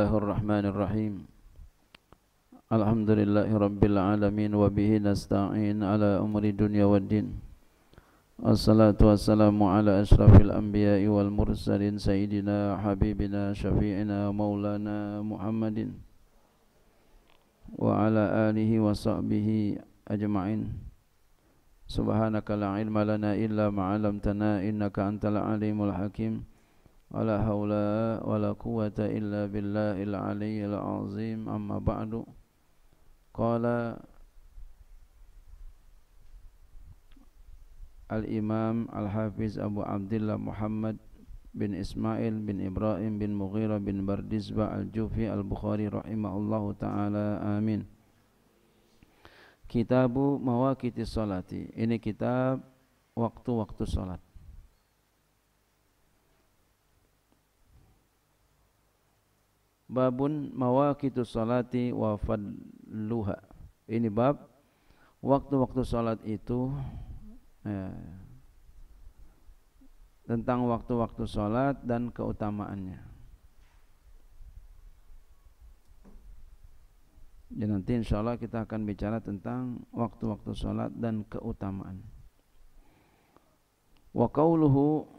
Bismillahirrahmanirrahim Alhamdulillahirrabbilalamin alamin. nasta'in ala umri dunia wa din Assalatu wassalamu ala ashrafil anbiya wal mursalin Sayyidina habibina syafi'ina maulana muhammadin Wa ala alihi wa sahbihi ajma'in Subhanaka la illa ma'alamtana Innaka antal alimul hakim ولا حول ولا قوة إلا بالله العلي العظيم أما بعد قال الإمام الحافظ أبو عبد الله محمد بن إسماعيل بن إبراهيم بن مغيرة بن بردزبة الجوفي البخاري رحمه الله تعالى آمين Kitabu Mawakiti Salati Ini kitab waktu-waktu salat Babun mawakitu salati wa fadluha. Ini bab waktu-waktu salat itu ya, tentang waktu-waktu salat dan keutamaannya. Dan ya, nanti insya Allah kita akan bicara tentang waktu-waktu salat dan keutamaan. Wa qauluhu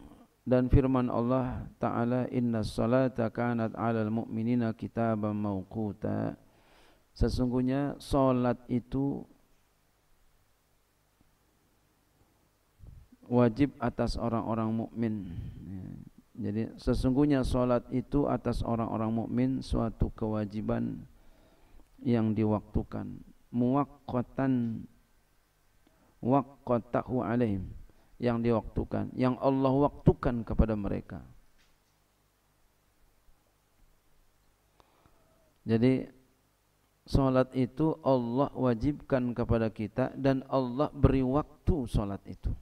dan firman Allah Ta'ala inna salata kanat alal mu'minina kitaban mawquta sesungguhnya salat itu wajib atas orang-orang mukmin. Jadi sesungguhnya salat itu atas orang-orang mukmin suatu kewajiban yang diwaktukan muwaqqatan waqqatahu alaihim yang diwaktukan, yang Allah waktukan kepada mereka. Jadi salat itu Allah wajibkan kepada kita dan Allah beri waktu salat itu.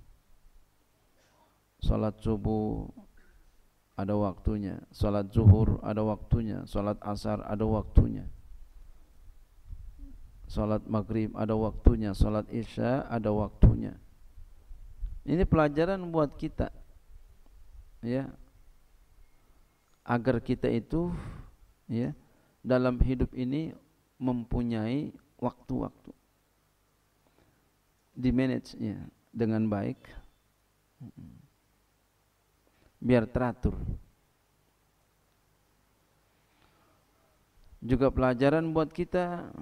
Salat subuh ada waktunya, salat zuhur ada waktunya, salat asar ada waktunya. Salat maghrib ada waktunya, salat isya ada waktunya. Ini pelajaran buat kita. Ya. Agar kita itu ya dalam hidup ini mempunyai waktu-waktu. Di manage ya dengan baik. Biar teratur. Juga pelajaran buat kita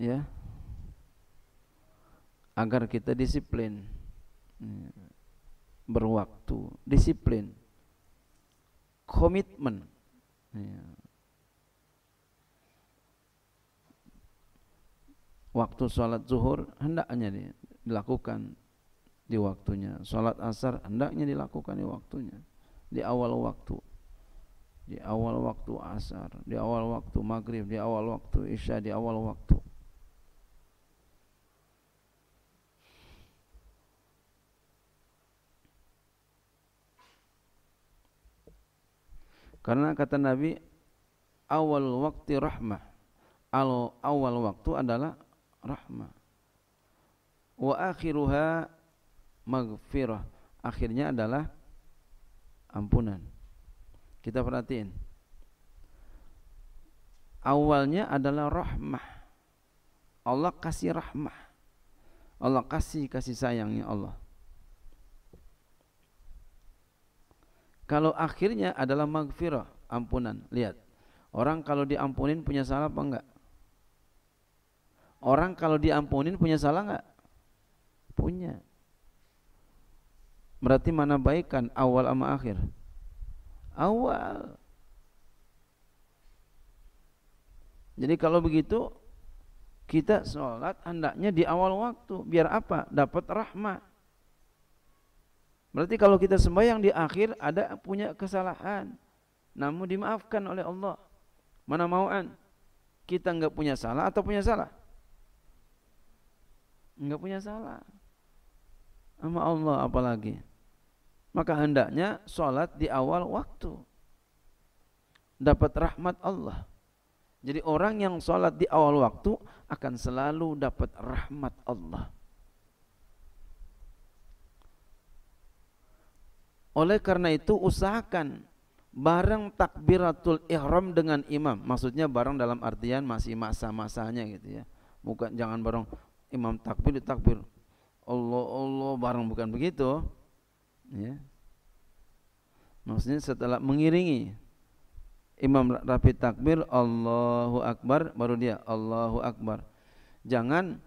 ya agar kita disiplin ya, berwaktu, disiplin, komitmen. Ya. Waktu sholat zuhur hendaknya dilakukan di waktunya. Sholat asar hendaknya dilakukan di waktunya, di awal waktu di awal waktu asar, di awal waktu maghrib, di awal waktu isya, di awal waktu Karena kata Nabi awal waktu rahmah. Al awal waktu adalah rahmah. Wa akhiruha maghfirah. Akhirnya adalah ampunan. Kita perhatiin. Awalnya adalah rahmah. Allah kasih rahmah. Allah kasih kasih sayangnya Allah. Kalau akhirnya adalah maghfirah, ampunan. Lihat, orang kalau diampunin punya salah apa enggak? Orang kalau diampunin punya salah enggak? Punya. Berarti mana baikan awal sama akhir? Awal. Jadi kalau begitu kita sholat hendaknya di awal waktu biar apa? Dapat rahmat. Berarti kalau kita sembahyang di akhir ada punya kesalahan, namun dimaafkan oleh Allah. Mana mauan? Kita enggak punya salah atau punya salah? Enggak punya salah. Sama Allah apalagi. Maka hendaknya sholat di awal waktu dapat rahmat Allah. Jadi orang yang sholat di awal waktu akan selalu dapat rahmat Allah. Oleh karena itu usahakan bareng takbiratul ihram dengan imam. Maksudnya bareng dalam artian masih masa-masanya gitu ya. Bukan jangan bareng imam takbir takbir. Allah Allah bareng bukan begitu. Ya. Maksudnya setelah mengiringi imam rapi takbir Allahu akbar baru dia Allahu akbar. Jangan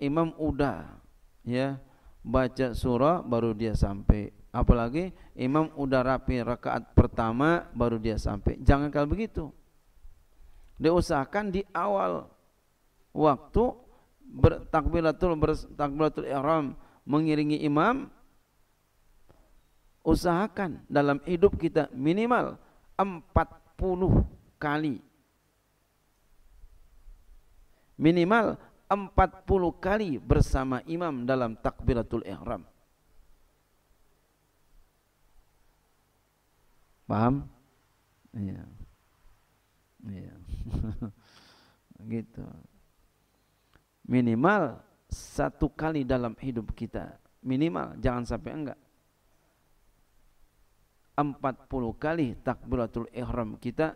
imam udah ya baca surah baru dia sampai apalagi imam udah rapi rakaat pertama baru dia sampai jangan kalau begitu diusahakan di awal waktu bertakbiratul bertakbiratul ihram mengiringi imam usahakan dalam hidup kita minimal 40 kali minimal 40 kali bersama imam dalam takbiratul ihram Paham? Iya. Iya. gitu. Minimal satu kali dalam hidup kita. Minimal, jangan sampai enggak. empat puluh kali takbiratul ihram kita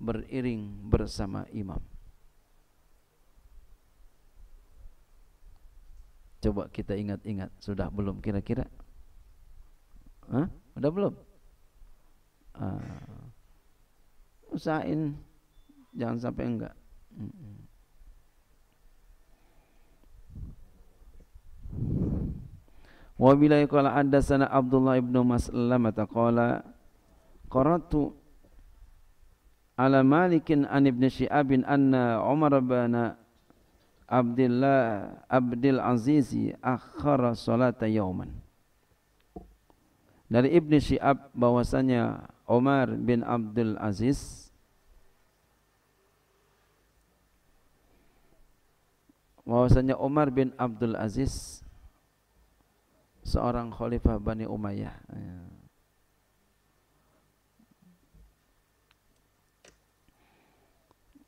beriring bersama imam. Coba kita ingat-ingat, sudah belum kira-kira? Hah? Sudah belum? uh, usahain jangan sampai enggak hmm. Wabillahi qala haddatsana Abdullah ibnu Maslamah qala qaratu ala Malikin an ibn Syi'ab anna Umar bin Abdullah Abdul Azizi akhara salata yauman Dari Ibn Syi'ab bahwasanya Umar bin Abdul Aziz bahwasanya Umar bin Abdul Aziz seorang khalifah Bani Umayyah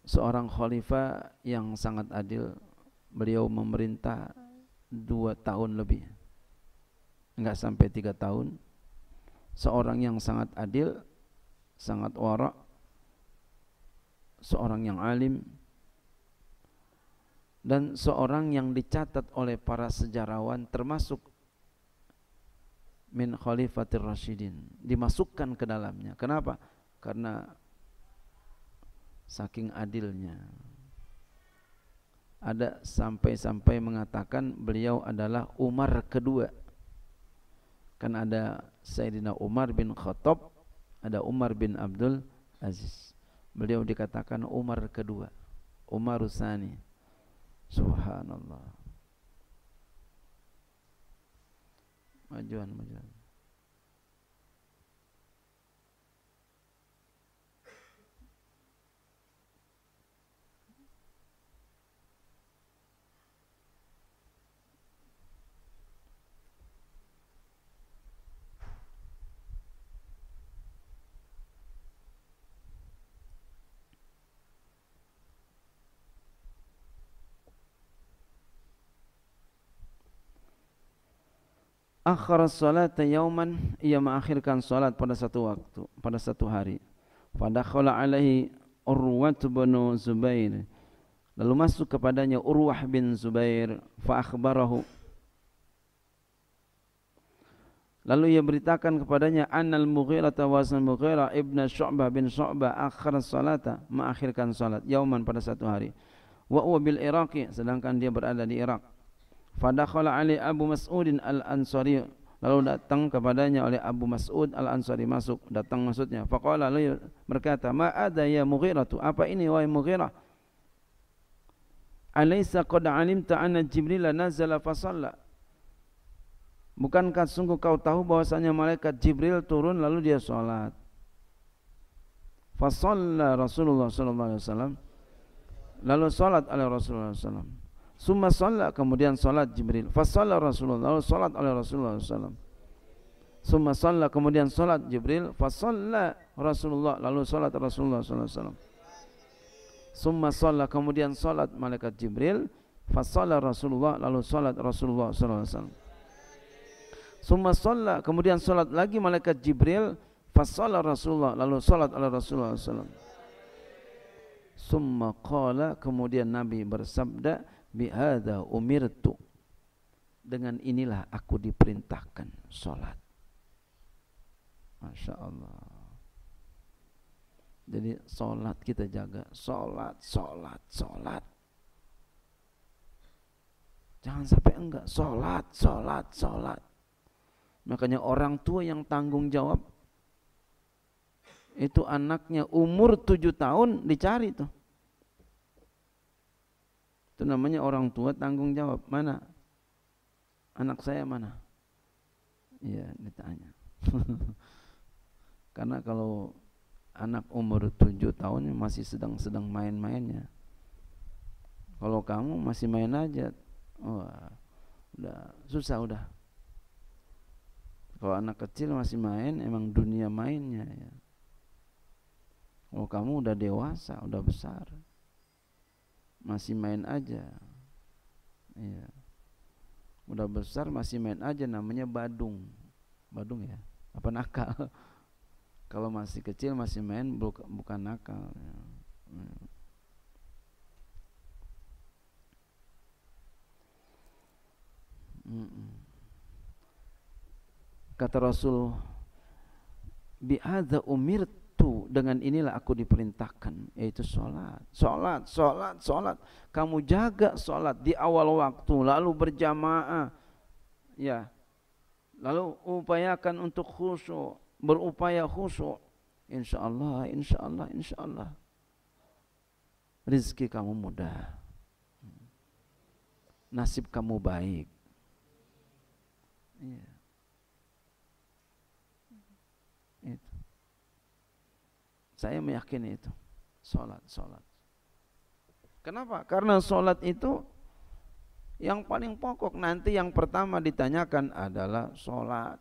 seorang khalifah yang sangat adil beliau memerintah dua tahun lebih enggak sampai tiga tahun seorang yang sangat adil sangat warak seorang yang alim dan seorang yang dicatat oleh para sejarawan termasuk min khalifatir rasyidin dimasukkan ke dalamnya kenapa karena saking adilnya ada sampai-sampai mengatakan beliau adalah Umar kedua kan ada Sayyidina Umar bin Khattab ada Umar bin Abdul Aziz. Beliau dikatakan Umar kedua. Umar Usani. Subhanallah. Majuan, majuan. majuan. Akhir salat yauman ia mengakhirkan salat pada satu waktu pada satu hari pada khala alaihi urwah bin zubair lalu masuk kepadanya urwah bin zubair fa lalu ia beritakan kepadanya annal mughirah tawasan mughirah Ibn syu'bah bin syu'bah Akhir salat, mengakhirkan salat yauman pada satu hari wa huwa Iraki, sedangkan dia berada di Irak. Fadakhala Ali Abu Mas'udin Al-Ansari lalu datang kepadanya oleh Abu Mas'ud Al-Ansari masuk datang maksudnya faqala lalu berkata ma ada ya Mughirah tu apa ini wahai Mughirah Alaysa qad alimta anna Jibril nazala fa Bukankah sungguh kau tahu bahwasanya malaikat Jibril turun lalu dia salat Fa Rasulullah sallallahu alaihi wasallam lalu salat oleh Rasulullah sallallahu summa salat kemudian salat Jibril fa salat Rasulullah lalu salat oleh Rasulullah SAW summa salat kemudian salat Jibril fa salat Rasulullah lalu salat Rasulullah SAW summa salat kemudian salat malaikat Jibril fa salat Rasulullah lalu salat Rasulullah SAW summa salat kemudian salat lagi malaikat Jibril fa salat Rasulullah lalu salat oleh Rasulullah SAW summa qala kemudian Nabi bersabda Nabi bersabda bihadza umirtu dengan inilah aku diperintahkan sholat Masya Allah jadi sholat kita jaga sholat, sholat, sholat jangan sampai enggak sholat, sholat, sholat makanya orang tua yang tanggung jawab itu anaknya umur tujuh tahun dicari tuh itu namanya orang tua tanggung jawab. Mana? Anak saya mana? Iya, ditanya. Karena kalau anak umur 7 tahun masih sedang-sedang main-mainnya. Kalau kamu masih main aja, wah, udah susah udah. Kalau anak kecil masih main, emang dunia mainnya ya. Kalau kamu udah dewasa, udah besar, masih main aja ya udah besar masih main aja namanya badung badung ya apa nakal kalau masih kecil masih main bukan nakal ya. Kata Rasul, bi'adha umirt dengan inilah aku diperintahkan yaitu sholat sholat sholat sholat kamu jaga sholat di awal waktu lalu berjamaah ya lalu upayakan untuk khusyuk berupaya khusyuk insya Allah insya Allah insya Allah rizki kamu mudah nasib kamu baik yeah. Saya meyakini itu. Salat, salat. Kenapa? Karena salat itu yang paling pokok nanti yang pertama ditanyakan adalah salat.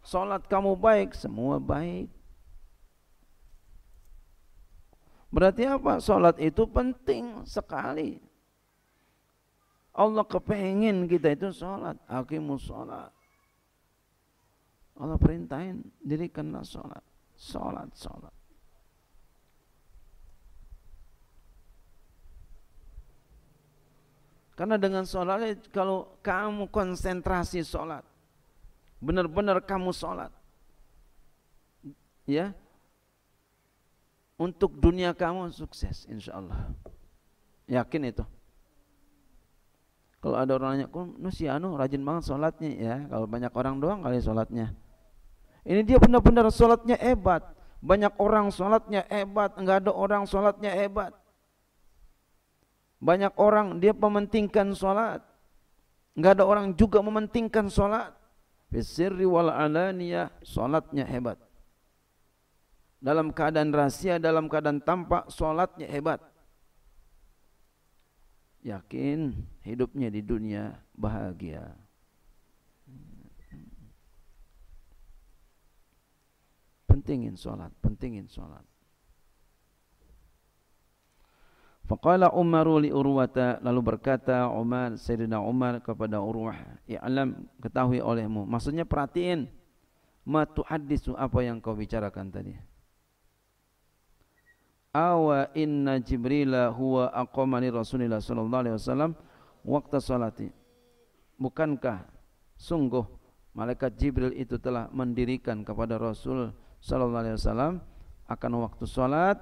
Salat kamu baik, semua baik. Berarti apa? Salat itu penting sekali. Allah kepengen kita itu salat, aqimus salat. Allah perintahin dirikanlah salat, salat, salat. Karena dengan sholat, eh, kalau kamu konsentrasi sholat, benar-benar kamu sholat, ya, untuk dunia kamu sukses, insya Allah. Yakin itu. Kalau ada orang nanya, nu si ya, Anu rajin banget sholatnya ya. Kalau banyak orang doang kali sholatnya. Ini dia benar-benar sholatnya hebat. Banyak orang sholatnya hebat, enggak ada orang sholatnya hebat. Banyak orang dia mementingkan sholat. Enggak ada orang juga mementingkan sholat. Fisirri wal alaniyah, sholatnya hebat. Dalam keadaan rahasia, dalam keadaan tampak, sholatnya hebat. Yakin hidupnya di dunia bahagia. Pentingin sholat, pentingin sholat. Faqala Umaru li Urwata lalu berkata Umar Sayyidina Umar kepada Urwah, "I'lam ketahui olehmu." Maksudnya perhatiin ma tuhaddisu apa yang kau bicarakan tadi. Awa inna Jibrila huwa aqamani Rasulillah sallallahu alaihi wasallam waktu salati. Bukankah sungguh malaikat Jibril itu telah mendirikan kepada Rasul sallallahu alaihi wasallam akan waktu salat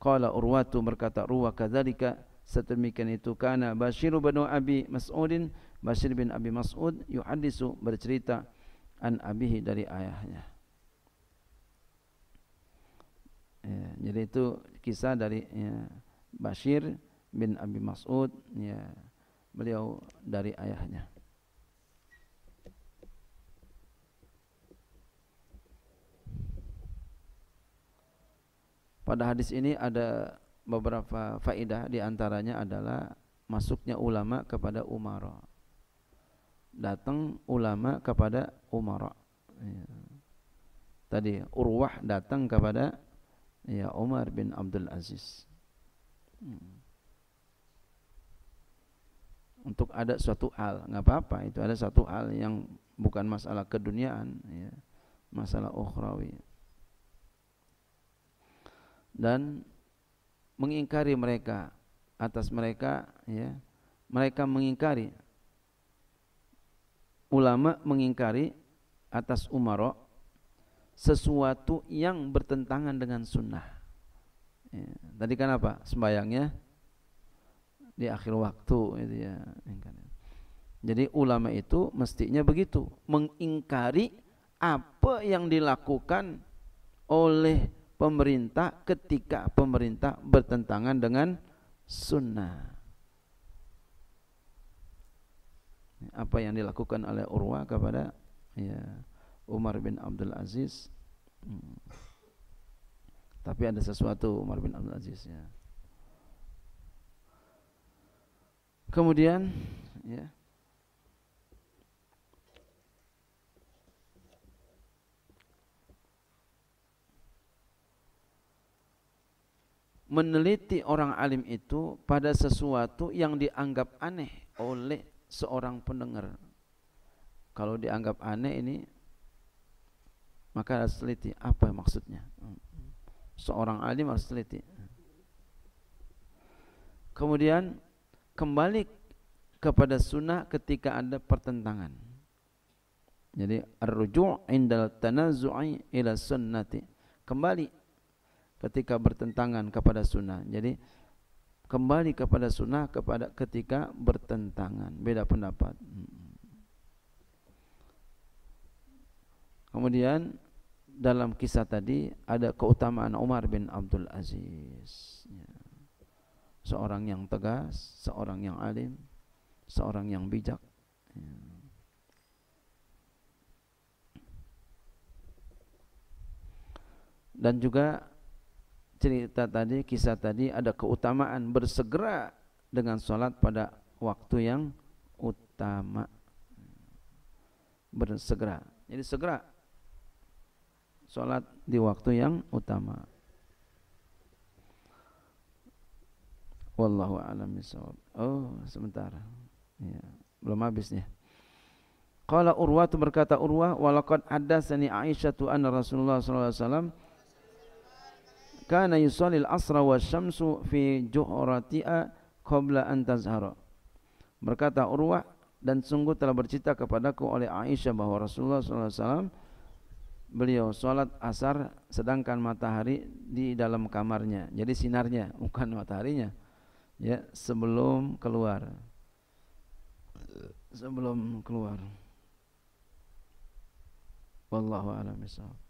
Qala urwatu berkata ruwa kadzalika setemikian itu kana Bashir bin Abi Mas'udin Bashir bin Abi Mas'ud yuhadisu bercerita an abihi dari ayahnya. Ya, jadi itu kisah dari ya, Bashir bin Abi Mas'ud ya, beliau dari ayahnya. Pada hadis ini ada beberapa faidah di antaranya adalah masuknya ulama kepada umara. Datang ulama kepada umara. Iya. Tadi Urwah datang kepada ya Umar bin Abdul Aziz. Hmm. Untuk ada suatu hal, nggak apa-apa itu ada satu hal yang bukan masalah keduniaan, ya. masalah ukhrawi dan mengingkari mereka atas mereka ya mereka mengingkari ulama mengingkari atas umaro sesuatu yang bertentangan dengan sunnah ya. tadi kan apa sembayangnya di akhir waktu itu ya jadi ulama itu mestinya begitu mengingkari apa yang dilakukan oleh pemerintah ketika pemerintah bertentangan dengan sunnah. Apa yang dilakukan oleh Urwa kepada ya, Umar bin Abdul Aziz. Hmm. Tapi ada sesuatu Umar bin Abdul Aziz ya. Kemudian ya meneliti orang alim itu pada sesuatu yang dianggap aneh oleh seorang pendengar. Kalau dianggap aneh ini maka harus teliti apa maksudnya. Seorang alim harus teliti. Kemudian kembali kepada sunnah ketika ada pertentangan. Jadi ar-ruju' indal tanazzu'i ila sunnati. Kembali ketika bertentangan kepada sunnah. Jadi kembali kepada sunnah kepada ketika bertentangan. Beda pendapat. Kemudian dalam kisah tadi ada keutamaan Umar bin Abdul Aziz. Ya. Seorang yang tegas, seorang yang alim, seorang yang bijak. Ya. Dan juga cerita tadi, kisah tadi ada keutamaan bersegera dengan sholat pada waktu yang utama. Bersegera. Jadi segera sholat di waktu yang utama. Wallahu a'lam Oh, sebentar. Ya, belum habisnya. Qala Urwah berkata Urwah walaqad hadatsani Aisyah anna Rasulullah sallallahu alaihi wasallam kana yusalli al-asra wa syamsu fi juhratia qabla an tazhara. Berkata Urwah dan sungguh telah bercerita kepadaku oleh Aisyah bahwa Rasulullah sallallahu alaihi wasallam beliau salat asar sedangkan matahari di dalam kamarnya. Jadi sinarnya bukan mataharinya. Ya, sebelum keluar. Sebelum keluar. Wallahu a'lam bissawab.